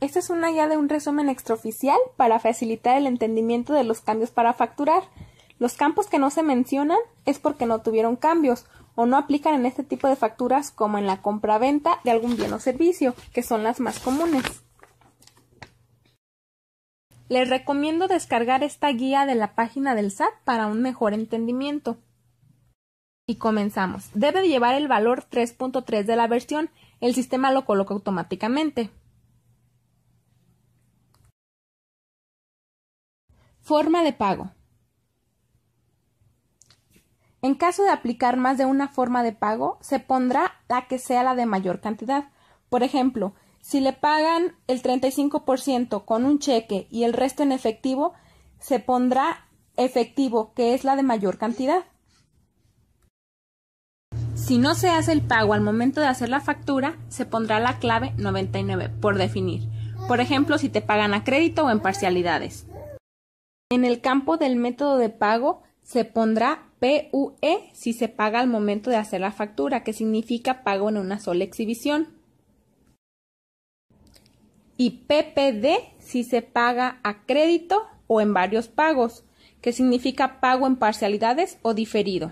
Esta es una guía de un resumen extraoficial para facilitar el entendimiento de los cambios para facturar. Los campos que no se mencionan es porque no tuvieron cambios o no aplican en este tipo de facturas como en la compraventa de algún bien o servicio, que son las más comunes. Les recomiendo descargar esta guía de la página del SAT para un mejor entendimiento. Y comenzamos. Debe llevar el valor 3.3 de la versión. El sistema lo coloca automáticamente. Forma de pago. En caso de aplicar más de una forma de pago, se pondrá la que sea la de mayor cantidad. Por ejemplo, si le pagan el 35% con un cheque y el resto en efectivo, se pondrá efectivo, que es la de mayor cantidad. Si no se hace el pago al momento de hacer la factura, se pondrá la clave 99 por definir. Por ejemplo, si te pagan a crédito o en parcialidades. En el campo del método de pago se pondrá PUE si se paga al momento de hacer la factura, que significa pago en una sola exhibición. Y PPD si se paga a crédito o en varios pagos, que significa pago en parcialidades o diferido.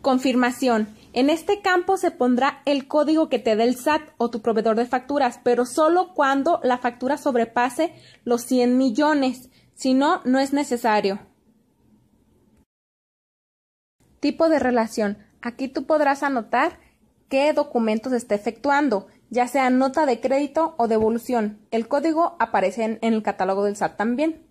Confirmación. En este campo se pondrá el código que te dé el SAT o tu proveedor de facturas, pero solo cuando la factura sobrepase los 100 millones si no, no es necesario. Tipo de relación. Aquí tú podrás anotar qué documentos está efectuando, ya sea nota de crédito o devolución. El código aparece en, el catálogo del SAT también.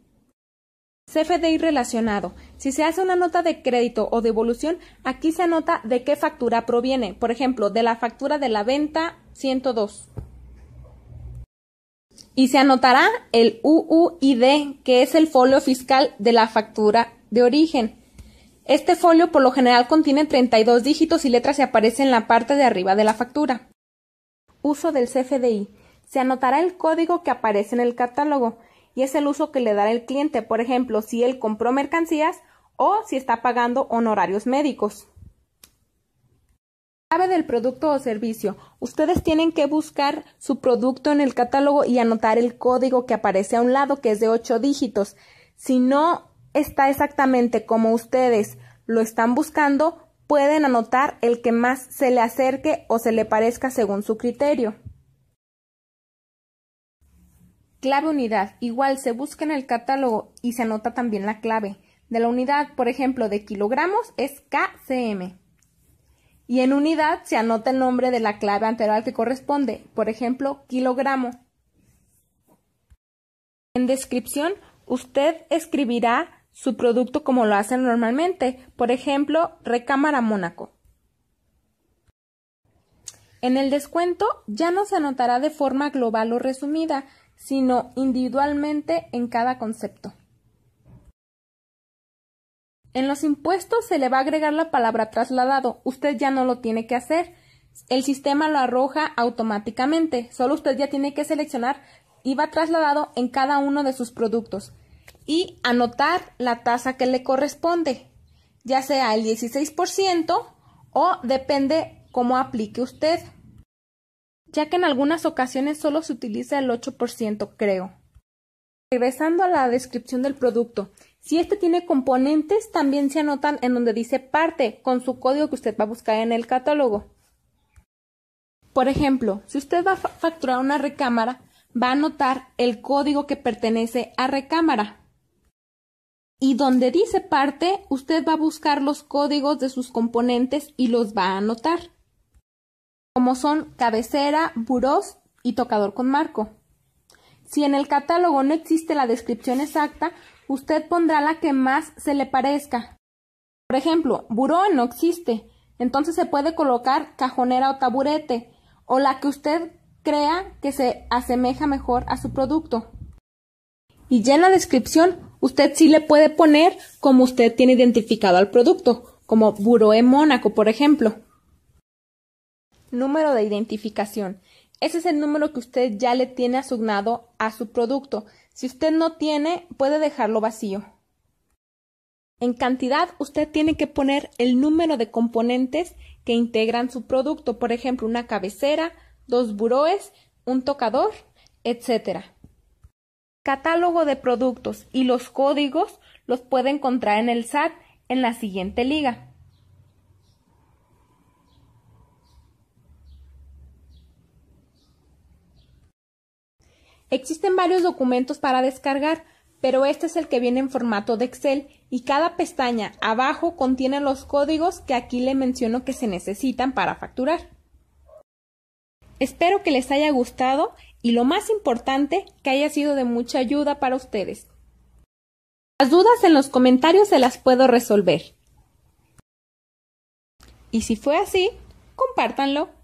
CFDI relacionado. Si se hace una nota de crédito o devolución, aquí se anota de qué factura proviene. Por ejemplo, de la factura de la venta 102 y se anotará el UUID, que es el folio fiscal de la factura de origen. Este folio por lo general contiene 32 dígitos y letras y aparece en la parte de arriba de la factura. Uso del CFDI. Se anotará el código que aparece en el catálogo y es el uso que le dará el cliente, por ejemplo, si él compró mercancías o si está pagando honorarios médicos clave del producto o servicio. Ustedes tienen que buscar su producto en el catálogo y anotar el código que aparece a un lado, que es de 8 dígitos. Si no está exactamente como ustedes lo están buscando, pueden anotar el que más se le acerque o se le parezca según su criterio. Clave unidad. Igual se busca en el catálogo y se anota también la clave de la unidad, por ejemplo, de kilogramos es KCM y en unidad se anota el nombre de la clave anterior al que corresponde, por ejemplo, kilogramo. En descripción, usted escribirá su producto como lo hacen normalmente, por ejemplo, recámara Mónaco. En el descuento ya no se anotará de forma global o resumida, sino individualmente en cada concepto. En los impuestos se le va a agregar la palabra trasladado. Usted ya no lo tiene que hacer. El sistema lo arroja automáticamente. Solo usted ya tiene que seleccionar IVA trasladado en cada uno de sus productos y anotar la tasa que le corresponde, ya sea el 16% o depende cómo aplique usted, ya que en algunas ocasiones solo se utiliza el 8%, creo. Regresando a la descripción del producto, si este tiene componentes, también se anotan en donde dice parte, con su código que usted va a buscar en el catálogo. Por ejemplo, si usted va a facturar una recámara, va a anotar el código que pertenece a recámara. Y donde dice parte, usted va a buscar los códigos de sus componentes y los va a anotar, como son cabecera, burós y tocador con marco. Si en el catálogo no existe la descripción exacta, usted pondrá la que más se le parezca. Por ejemplo, buró no existe, entonces se puede colocar cajonera o taburete, o la que usted crea que se asemeja mejor a su producto. Y ya en la descripción, usted sí le puede poner como usted tiene identificado al producto, como en Mónaco, por ejemplo. Número de identificación. Ese es el número que usted ya le tiene asignado a su producto. Si usted no tiene, puede dejarlo vacío. En cantidad, usted tiene que poner el número de componentes que integran su producto, por ejemplo, una cabecera, dos buroes, un tocador, etc. Catálogo de productos y los códigos los puede encontrar en el SAT en la siguiente liga. Existen varios documentos para descargar, pero este es el que viene en formato de Excel y cada pestaña abajo contiene los códigos que aquí le menciono que se necesitan para facturar. Espero que les haya gustado y lo más importante, que haya sido de mucha ayuda para ustedes. Las dudas en los comentarios se las puedo resolver. Y si fue así, compártanlo.